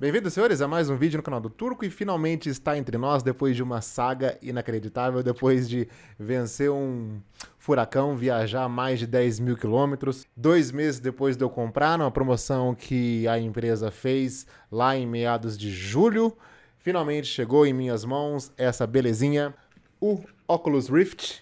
Bem-vindos, senhores, a mais um vídeo no canal do Turco e finalmente está entre nós depois de uma saga inacreditável, depois de vencer um furacão, viajar mais de 10 mil quilômetros. Dois meses depois de eu comprar, numa promoção que a empresa fez lá em meados de julho, finalmente chegou em minhas mãos essa belezinha, o Oculus Rift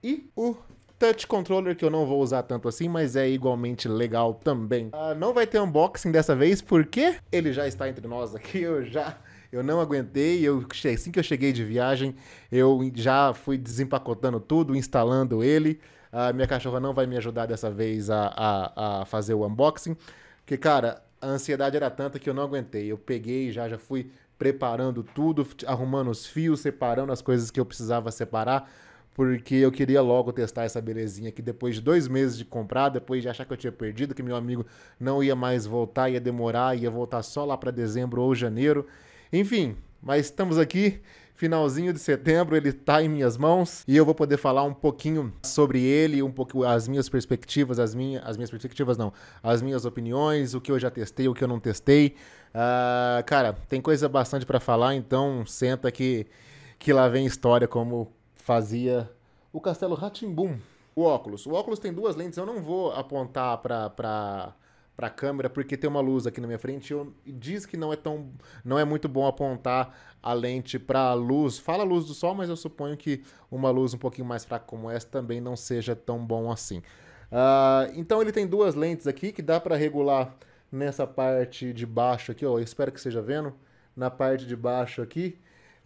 e o touch controller que eu não vou usar tanto assim, mas é igualmente legal também. Uh, não vai ter unboxing dessa vez porque ele já está entre nós aqui, eu já eu não aguentei, eu, assim que eu cheguei de viagem, eu já fui desempacotando tudo, instalando ele. A ah, minha cachorra não vai me ajudar dessa vez a, a, a fazer o unboxing, porque, cara, a ansiedade era tanta que eu não aguentei. Eu peguei já, já fui preparando tudo, arrumando os fios, separando as coisas que eu precisava separar, porque eu queria logo testar essa belezinha que depois de dois meses de comprar, depois de achar que eu tinha perdido, que meu amigo não ia mais voltar, ia demorar, ia voltar só lá para dezembro ou janeiro. Enfim, mas estamos aqui, finalzinho de setembro, ele está em minhas mãos e eu vou poder falar um pouquinho sobre ele, um pouco as minhas perspectivas, as minhas, as minhas perspectivas não, as minhas opiniões, o que eu já testei, o que eu não testei. Uh, cara, tem coisa bastante para falar, então senta que que lá vem história como fazia o Castelo Ratimbum. O óculos. O óculos tem duas lentes, eu não vou apontar para pra para a câmera porque tem uma luz aqui na minha frente eu, diz que não é tão não é muito bom apontar a lente para a luz. Fala a luz do sol, mas eu suponho que uma luz um pouquinho mais fraca como essa também não seja tão bom assim. Uh, então ele tem duas lentes aqui que dá para regular nessa parte de baixo aqui, ó. Eu espero que esteja vendo na parte de baixo aqui.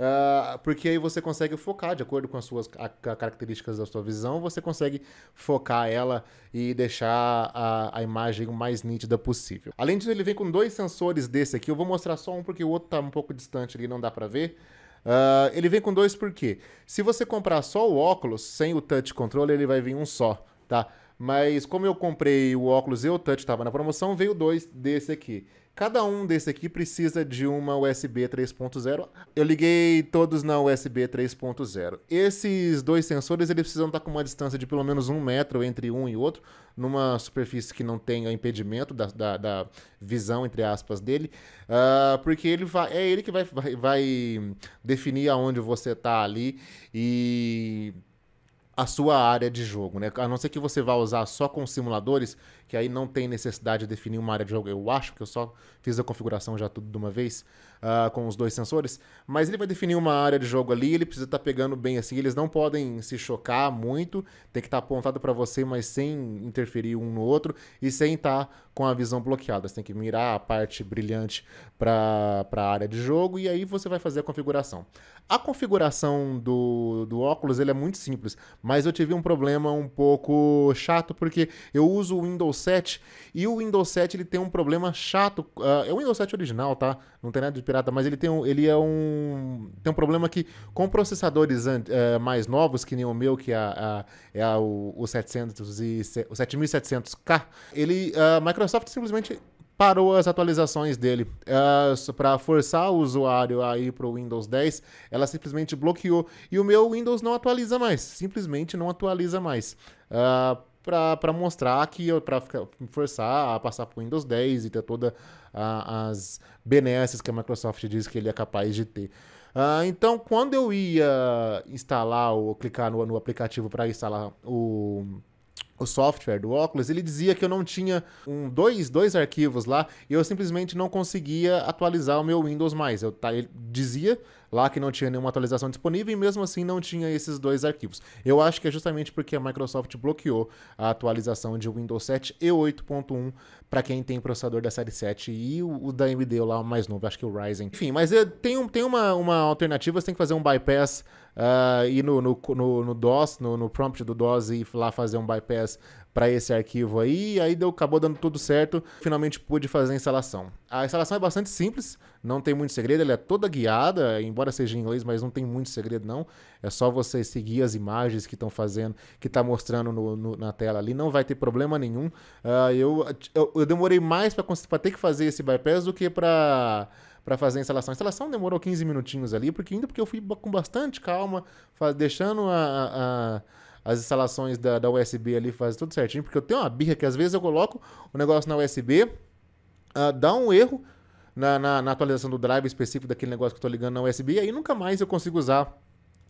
Ah, porque aí você consegue focar de acordo com as suas a, a características da sua visão, você consegue focar ela e deixar a, a, imagem o mais nítida possível. Além disso, ele vem com dois sensores desse aqui. Eu vou mostrar só um porque o outro está um pouco distante ali, não dá para ver. Uh, ele vem com dois porque se você comprar só o óculos sem o touch control, ele vai vir um só, tá? Mas como eu comprei o óculos e o touch estava na promoção, veio dois desse aqui. Cada um desse aqui precisa de uma USB 3.0. Eu liguei todos na USB 3.0. Esses dois sensores eles precisam estar tá com uma distância de pelo menos um metro entre um e outro, numa superfície que não tenha impedimento da, da, da visão, entre aspas, dele, uh, porque ele vai, é ele que vai, vai, vai definir aonde você está ali e a sua área de jogo, né? A não ser que você vá usar só com simuladores, que aí não tem necessidade de definir uma área de jogo, eu acho, que eu só fiz a configuração já tudo de uma vez uh, com os dois sensores, mas ele vai definir uma área de jogo ali, ele precisa estar tá pegando bem assim, eles não podem se chocar muito, tem que estar tá apontado para você, mas sem interferir um no outro e sem estar tá com a visão bloqueada, você tem que mirar a parte brilhante para a área de jogo e aí você vai fazer a configuração. A configuração do, do óculos ele é muito simples, mas eu tive um problema um pouco chato porque eu uso o Windows 7. E o Windows 7 ele tem um problema chato. Uh, é o Windows 7 original, tá? Não tem nada de pirata, mas ele tem um, ele é um tem um problema que com processadores uh, mais novos que nem o meu, que é, é o, o 700 e o 7700K, ele a ah, Microsoft simplesmente parou as atualizações dele. Uh, ah, para forçar o usuário a ir para o Windows 10, ela simplesmente bloqueou. E o meu Windows não atualiza mais. Simplesmente não atualiza mais. Uh, para mostrar que para forçar a passar para o Windows 10 e ter todas as benesses que a Microsoft diz que ele é capaz de ter. Uh, então, quando eu ia instalar ou clicar no, no aplicativo para instalar o, o software do Oculus, ele dizia que eu não tinha um, dois, dois arquivos lá e eu simplesmente não conseguia atualizar o meu Windows mais. Eu, tá, ele dizia lá que não tinha nenhuma atualização disponível e mesmo assim não tinha esses dois arquivos. Eu acho que é justamente porque a Microsoft bloqueou a atualização de Windows 7 e 8.1 para quem tem processador da série 7 e o, o da AMD lá o mais novo, acho que é o Ryzen. Enfim, mas tem, um, tem uma, uma alternativa, você tem que fazer um bypass uh, ir no, no, no, no DOS, no, no prompt do DOS e ir lá fazer um bypass para esse arquivo aí, aí deu, acabou dando tudo certo, finalmente pude fazer a instalação. A instalação é bastante simples, não tem muito segredo, ela é toda guiada, embora seja em inglês, mas não tem muito segredo não, é só você seguir as imagens que estão fazendo, que está mostrando no, no, na tela ali, não vai ter problema nenhum. Uh, eu, eu, eu, demorei mais para ter que fazer esse bypass do que para para fazer a instalação. A instalação demorou 15 minutinhos ali, porque ainda porque eu fui com bastante calma, deixando a, a as instalações da, da USB ali fazem tudo certinho, porque eu tenho uma birra que às vezes eu coloco o negócio na USB, uh, ah, dá um erro na, na, na, atualização do drive específico daquele negócio que eu tô ligando na USB, e aí nunca mais eu consigo usar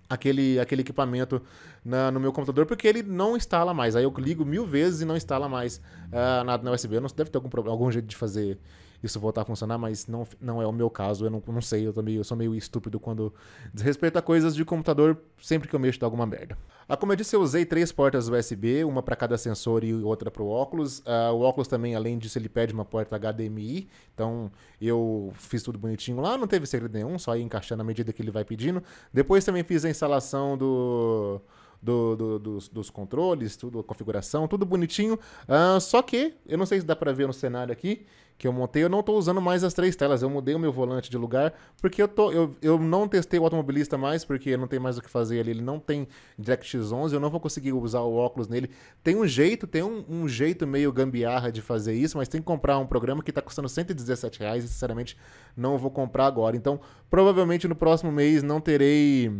aquele, aquele equipamento na, no meu computador, porque ele não instala mais. Aí eu ligo mil vezes e não instala mais uh, na, na USB. Eu não deve ter algum, algum jeito de fazer isso voltar a funcionar, mas não, não é o meu caso, eu não, não sei, eu, tô meio, eu sou meio estúpido quando diz respeito a coisas de computador, sempre que eu mexo dá alguma merda. Ah, como eu disse, eu usei três portas USB, uma para cada sensor e outra para o óculos. Ah, o óculos também, além disso, ele pede uma porta HDMI, então eu fiz tudo bonitinho lá, não teve segredo nenhum, só ia encaixando à medida que ele vai pedindo. Depois também fiz a instalação do... Do, do, dos, dos, controles, tudo, a configuração, tudo bonitinho. Uh, só que, eu não sei se dá para ver no cenário aqui, que eu montei, eu não estou usando mais as três telas. Eu mudei o meu volante de lugar, porque eu, tô, eu, eu não testei o automobilista mais, porque não tem mais o que fazer ali. Ele não tem DirectX 11, eu não vou conseguir usar o óculos nele. Tem um jeito, tem um, um jeito meio gambiarra de fazer isso, mas tem que comprar um programa que está custando 117 reais e, sinceramente, não vou comprar agora. Então, provavelmente no próximo mês não terei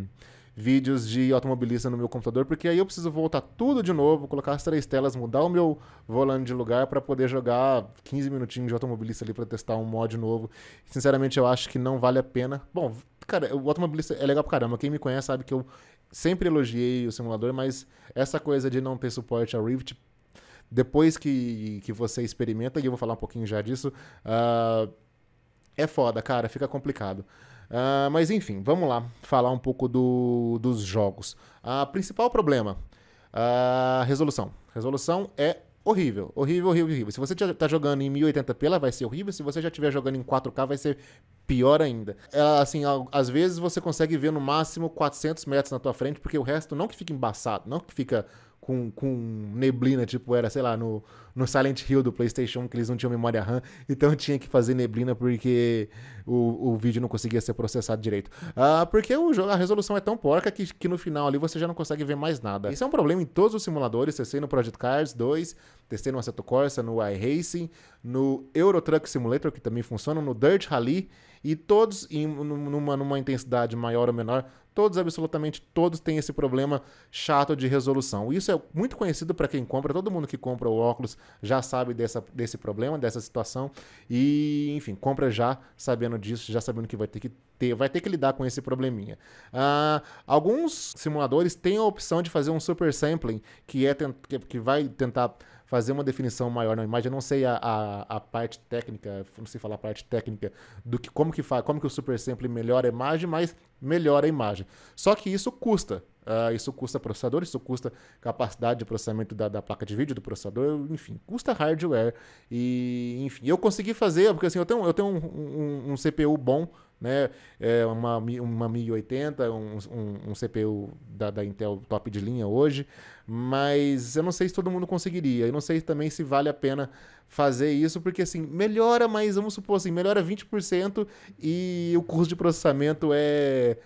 vídeos de automobilista no meu computador, porque aí eu preciso voltar tudo de novo, colocar as três telas, mudar o meu volante de lugar para poder jogar 15 minutinhos de automobilista ali para testar um mod novo. Sinceramente, eu acho que não vale a pena. Bom, cara, o automobilista é legal pra caramba. Quem me conhece sabe que eu sempre elogiei o simulador, mas essa coisa de não ter suporte a Rift depois que, que você experimenta, e eu vou falar um pouquinho já disso, uh, é foda, cara, fica complicado. Uh, mas enfim, vamos lá falar um pouco do, dos jogos. A uh, principal problema, uh, resolução. Resolução é horrível, horrível, horrível, horrível. Se você está jogando em 1080p, ela vai ser horrível. Se você já estiver jogando em 4K, vai ser pior ainda. É, assim, às vezes você consegue ver no máximo 400 metros na tua frente, porque o resto não que fica embaçado, não que fica com, com neblina, tipo era, sei lá, no, no Silent Hill do PlayStation, que eles não tinham memória RAM, então tinha que fazer neblina porque o, o vídeo não conseguia ser processado direito. Ah, porque o jogo, a resolução é tão porca que, que no final ali você já não consegue ver mais nada. Isso é um problema em todos os simuladores, testei no Project Cars 2, testei no Assetto Corsa, no iRacing, no Euro Truck Simulator, que também funciona, no Dirt Rally, e todos em, numa, numa intensidade maior ou menor Todos, absolutamente todos, têm esse problema chato de resolução. Isso é muito conhecido para quem compra, todo mundo que compra o óculos já sabe dessa, desse problema, dessa situação. E, enfim, compra já sabendo disso, já sabendo que vai ter que ter, vai ter que lidar com esse probleminha. Uh, alguns simuladores têm a opção de fazer um super sampling, que, é, que vai tentar fazer uma definição maior na imagem. Eu não sei a, a, a parte técnica, não sei falar a parte técnica do que como que faz, como que o super sample melhora a imagem, mas melhora a imagem. Só que isso custa. Uh, isso custa processador, isso custa capacidade de processamento da, da, placa de vídeo do processador, enfim, custa hardware. E, enfim, eu consegui fazer, porque assim, eu tenho, eu tenho um, um, um CPU bom né? É uma, uma 1080, um, um, um CPU da, da, Intel top de linha hoje, mas eu não sei se todo mundo conseguiria, eu não sei também se vale a pena fazer isso, porque assim, melhora, mas vamos supor assim, melhora 20% e o custo de processamento é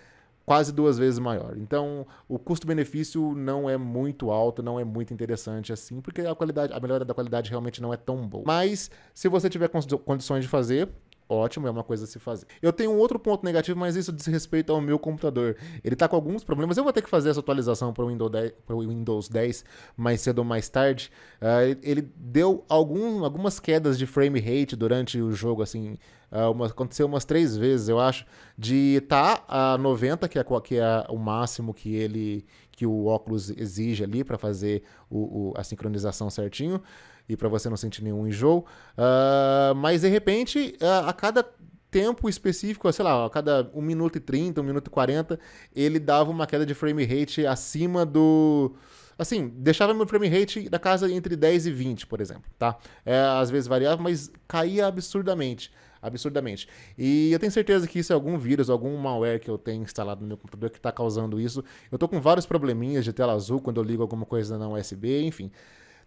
quase duas vezes maior. Então, o custo-benefício não é muito alto, não é muito interessante assim, porque a qualidade, a melhora da qualidade realmente não é tão boa. Mas se você tiver condições de fazer, Ótimo, é uma coisa a se fazer. Eu tenho um outro ponto negativo, mas isso diz respeito ao meu computador. Ele está com alguns problemas. Eu vou ter que fazer essa atualização para o Windows 10, Windows 10 mais cedo ou mais tarde. Uh, ele deu algum, algumas quedas de frame rate durante o jogo, assim. Uh, uma, aconteceu umas três vezes, eu acho, de tá a 90, que é, que é o máximo que ele que o óculos exige ali para fazer o, o, a sincronização certinho e para você não sentir nenhum enjoo. Uh, mas de repente, uh, a cada tempo específico, sei lá, a cada 1 minuto e 30, 1 minuto e 40, ele dava uma queda de frame rate acima do. Assim, deixava meu frame rate da casa entre 10 e 20, por exemplo, tá? É, às vezes variava, mas caía absurdamente absurdamente. E eu tenho certeza que isso é algum vírus, algum malware que eu tenho instalado no meu computador que está causando isso. Eu estou com vários probleminhas de tela azul quando eu ligo alguma coisa na USB, enfim.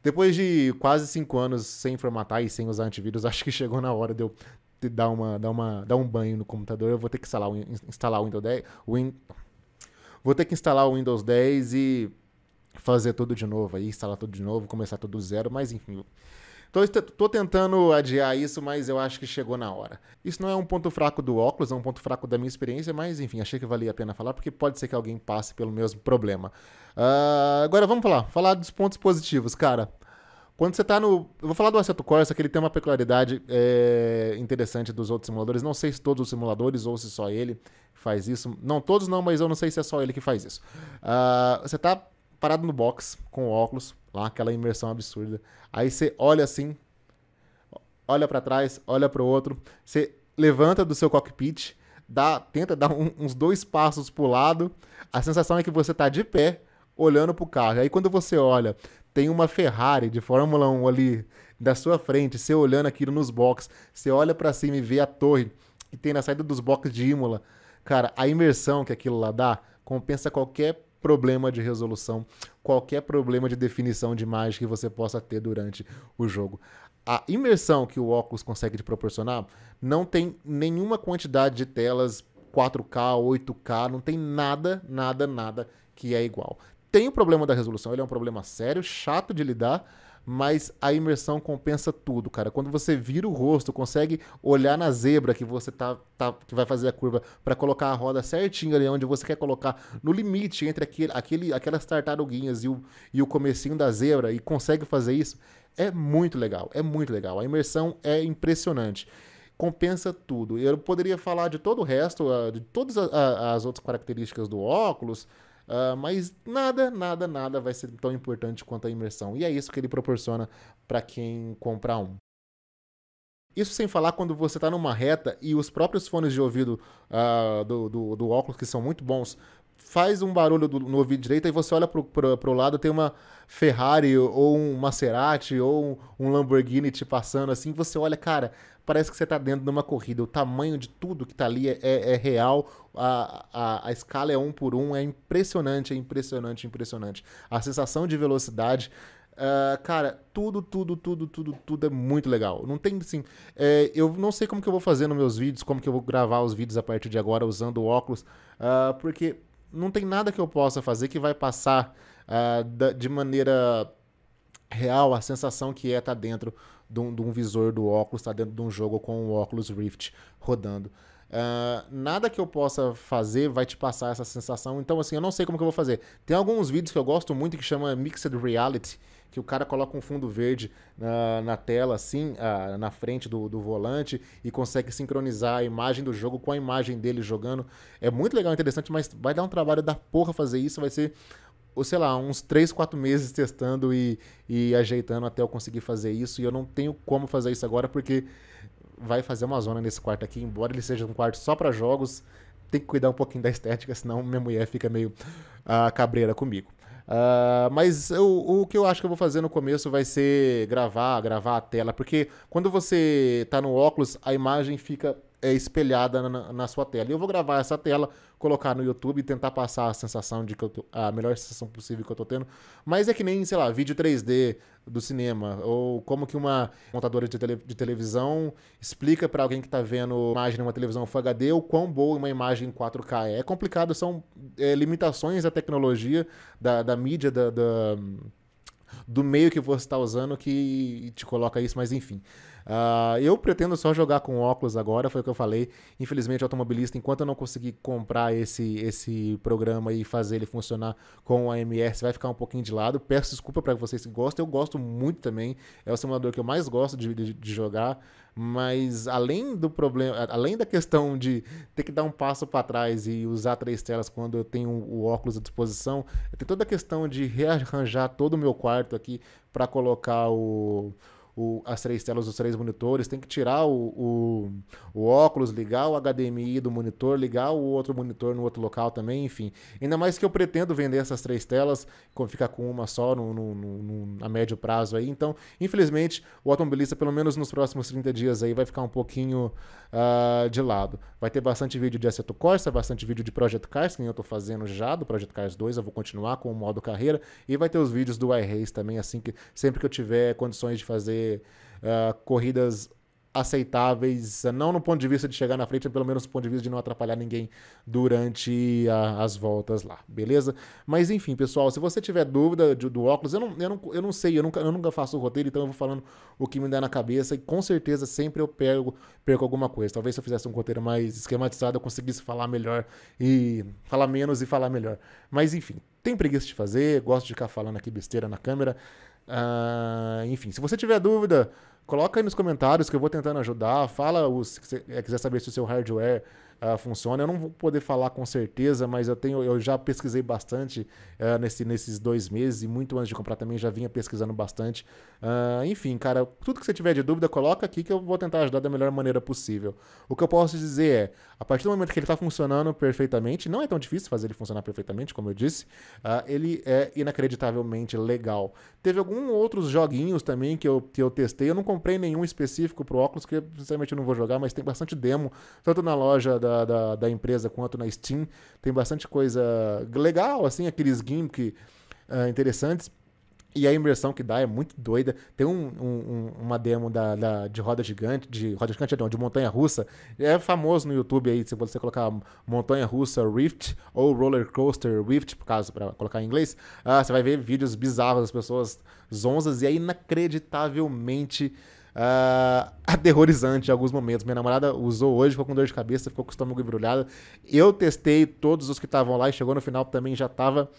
Depois de quase cinco anos sem formatar e sem usar antivírus, acho que chegou na hora de eu dar, uma, dar, uma, dar um banho no computador. Eu vou ter que instalar, instalar o Windows 10. O in... Vou ter que instalar o Windows 10 e fazer tudo de novo aí, instalar tudo de novo, começar tudo do zero, mas enfim. Tô, tô tentando adiar isso, mas eu acho que chegou na hora. Isso não é um ponto fraco do óculos, é um ponto fraco da minha experiência, mas enfim, achei que valia a pena falar, porque pode ser que alguém passe pelo mesmo problema. Uh, agora vamos falar, falar dos pontos positivos, cara. Quando você está no. Eu vou falar do Assetto Corsa, que ele tem uma peculiaridade é, interessante dos outros simuladores. Não sei se todos os simuladores ou se só ele faz isso. Não, todos não, mas eu não sei se é só ele que faz isso. Uh, você está parado no box com óculos, lá, aquela imersão absurda. Aí você olha assim, olha para trás, olha para o outro. Você levanta do seu cockpit, dá, tenta dar um, uns dois passos pro lado. A sensação é que você está de pé olhando para o carro. Aí quando você olha, tem uma Ferrari de Fórmula 1 ali da sua frente, você olhando aquilo nos boxes, você olha para cima e vê a torre e tem na saída dos boxes de Imola, cara, a imersão que aquilo lá dá compensa qualquer problema de resolução, qualquer problema de definição de imagem que você possa ter durante o jogo. A imersão que o óculos consegue te proporcionar não tem nenhuma quantidade de telas 4K, 8K, não tem nada, nada, nada que é igual tem o problema da resolução, ele é um problema sério, chato de lidar, mas a imersão compensa tudo, cara. Quando você vira o rosto, consegue olhar na zebra que você tá, tá que vai fazer a curva para colocar a roda certinho ali onde você quer colocar, no limite entre aquele, aquele aquelas tartaruguinhas e o, e o comecinho da zebra e consegue fazer isso, é muito legal, é muito legal. A imersão é impressionante. Compensa tudo. Eu poderia falar de todo o resto, ah, de todas as outras características do óculos, Uh, mas nada, nada, nada vai ser tão importante quanto a imersão. E é isso que ele proporciona para quem comprar um. Isso sem falar quando você está numa reta e os próprios fones de ouvido uh, do, do, do, óculos, que são muito bons faz um barulho do, no ouvido direito, aí você olha pro, pro, pro lado, tem uma Ferrari ou um Maserati ou um, um Lamborghini te passando assim, você olha, cara, parece que você está dentro de uma corrida. O tamanho de tudo que está ali é, é, é real, a, a, a, escala é um por um, é impressionante, é impressionante, impressionante. A sensação de velocidade. Uh, cara, tudo, tudo, tudo, tudo, tudo é muito legal. Não tem, assim, é, eu não sei como que eu vou fazer nos meus vídeos, como que eu vou gravar os vídeos a partir de agora usando óculos, uh, porque não tem nada que eu possa fazer que vai passar uh, da, de maneira real a sensação que é estar tá dentro de um, de um visor do óculos, estar tá dentro de um jogo com o óculos Rift rodando. Uh, nada que eu possa fazer vai te passar essa sensação. Então, assim, eu não sei como que eu vou fazer. Tem alguns vídeos que eu gosto muito que chama Mixed Reality, que o cara coloca um fundo verde na, na tela, assim, a, ah, na frente do, do volante e consegue sincronizar a imagem do jogo com a imagem dele jogando. É muito legal, interessante, mas vai dar um trabalho da porra fazer isso, vai ser ou sei lá, uns 3, 4 meses testando e, e ajeitando até eu conseguir fazer isso. E eu não tenho como fazer isso agora, porque vai fazer uma zona nesse quarto aqui. Embora ele seja um quarto só para jogos, tem que cuidar um pouquinho da estética, senão minha mulher fica meio uh, cabreira comigo. Uh, mas eu, o que eu acho que eu vou fazer no começo vai ser gravar, gravar a tela, porque quando você tá no óculos, a imagem fica é, espelhada na, na, sua tela. eu vou gravar essa tela, colocar no YouTube e tentar passar a sensação de que eu tô, a melhor sensação possível que eu tô tendo. Mas é que nem, sei lá, vídeo 3D do cinema, ou como que uma montadora de, tele, de televisão explica para alguém que tá vendo imagem numa televisão Full HD o quão boa uma imagem em 4K é. É complicado, são é, limitações da tecnologia, da, da mídia, da, da do meio que você está usando que te coloca isso, mas enfim. Uh, eu pretendo só jogar com óculos agora, foi o que eu falei. Infelizmente, automobilista, enquanto eu não conseguir comprar esse, esse programa e fazer ele funcionar com o AMS, vai ficar um pouquinho de lado. Peço desculpa para vocês que gostam, eu gosto muito também. É o simulador que eu mais gosto de, de, de jogar mas além do problema, além da questão de ter que dar um passo para trás e usar três telas quando eu tenho o óculos à disposição, tem toda a questão de rearranjar todo o meu quarto aqui para colocar o o, as três telas, os três monitores, tem que tirar o, o, óculos, ligar o HDMI do monitor, ligar o outro monitor no outro local também, enfim. Ainda mais que eu pretendo vender essas três telas, ficar com uma só no, no, no, a médio prazo aí. Então, infelizmente, o automobilista, pelo menos nos próximos 30 dias aí, vai ficar um pouquinho uh, de lado. Vai ter bastante vídeo de Assetto Corsa, bastante vídeo de Project Cars, que eu tô fazendo já, do Project Cars 2, eu vou continuar com o modo carreira, e vai ter os vídeos do iRace também, assim que sempre que eu tiver condições de fazer uh, corridas aceitáveis, eh, não no ponto de vista de chegar na frente, mas pelo menos no ponto de vista de não atrapalhar ninguém durante a, eh, as voltas lá, beleza? Mas enfim, pessoal, se você tiver dúvida de, do óculos, eu não, eu não, eu não sei, eu nunca, eu nunca faço o roteiro, então eu vou falando o que me dá na cabeça e com certeza sempre eu perco, perco alguma coisa. Talvez se eu fizesse um roteiro mais esquematizado eu conseguisse falar melhor e falar menos e falar melhor. Mas enfim, tem preguiça de fazer, gosto de ficar falando aqui besteira na câmera. Ah, enfim, se você tiver dúvida, coloca aí nos comentários que eu vou tentando ajudar. Fala se você é, quiser saber se o seu hardware uh, funciona. Eu não vou poder falar com certeza, mas eu tenho, eu já pesquisei bastante uh, nesse, nesses dois meses e muito antes de comprar também já vinha pesquisando bastante. Uh, enfim, cara, tudo que você tiver de dúvida, coloca aqui que eu vou tentar ajudar da melhor maneira possível. O que eu posso dizer é, a partir do momento que ele está funcionando perfeitamente, não é tão difícil fazer ele funcionar perfeitamente, como eu disse, ele é inacreditavelmente legal. Teve alguns outros joguinhos também que eu, que eu testei, eu não comprei nenhum específico pro óculos, que sinceramente eu não vou jogar, mas tem bastante demo, tanto na loja da da, da, da, empresa quanto na Steam. Tem bastante coisa legal, assim, aqueles gimmicks uh, eh, interessantes. E a imersão que dá é muito doida. Tem um, um, uma demo da, da, de roda gigante, de roda gigante não, de montanha russa. É famoso no YouTube aí, se você colocar montanha russa Rift ou roller coaster Rift, por caso, para colocar em inglês, ah, você vai ver vídeos bizarros das pessoas zonzas e é inacreditavelmente uh, aterrorizante em alguns momentos. Minha namorada usou hoje, ficou com dor de cabeça, ficou com o estômago embrulhado. Eu testei todos os que estavam lá e chegou no final também já tava.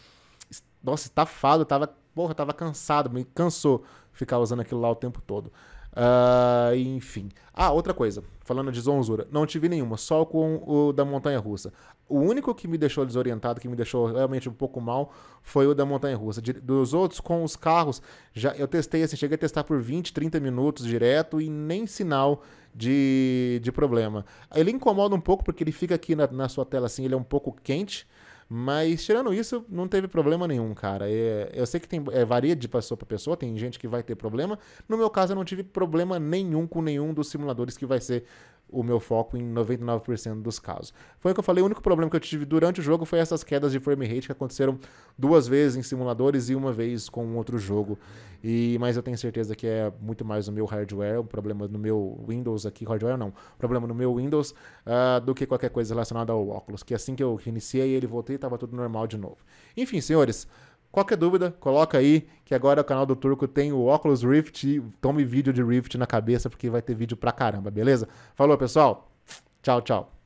Nossa, estafado, tava. Porra, tava cansado, me cansou ficar usando aquilo lá o tempo todo. Uh, enfim. Ah, outra coisa. Falando de zonzura. Não tive nenhuma, só com o da Montanha Russa. O único que me deixou desorientado, que me deixou realmente um pouco mal, foi o da Montanha Russa. De, dos outros, com os carros, já eu testei assim, cheguei a testar por 20, 30 minutos direto e nem sinal de, de problema. Ele incomoda um pouco porque ele fica aqui na, na sua tela assim, ele é um pouco quente. Mas tirando isso, não teve problema nenhum, cara. É, eu sei que tem, é, varia de pessoa para pessoa, tem gente que vai ter problema. No meu caso, eu não tive problema nenhum com nenhum dos simuladores que vai ser o meu foco em 99% dos casos. Foi o que eu falei, o único problema que eu tive durante o jogo foi essas quedas de frame rate que aconteceram duas vezes em simuladores e uma vez com um outro jogo. E mas eu tenho certeza que é muito mais no meu hardware, um problema no meu Windows aqui, hardware não, problema no meu Windows uh, do que qualquer coisa relacionada ao óculos, que assim que eu reiniciei ele voltei, estava tudo normal de novo. Enfim, senhores, Qualquer dúvida, coloca aí, que agora o canal do Turco tem o Oculus Rift. e Tome vídeo de Rift na cabeça, porque vai ter vídeo pra caramba, beleza? Falou, pessoal. Tchau, tchau.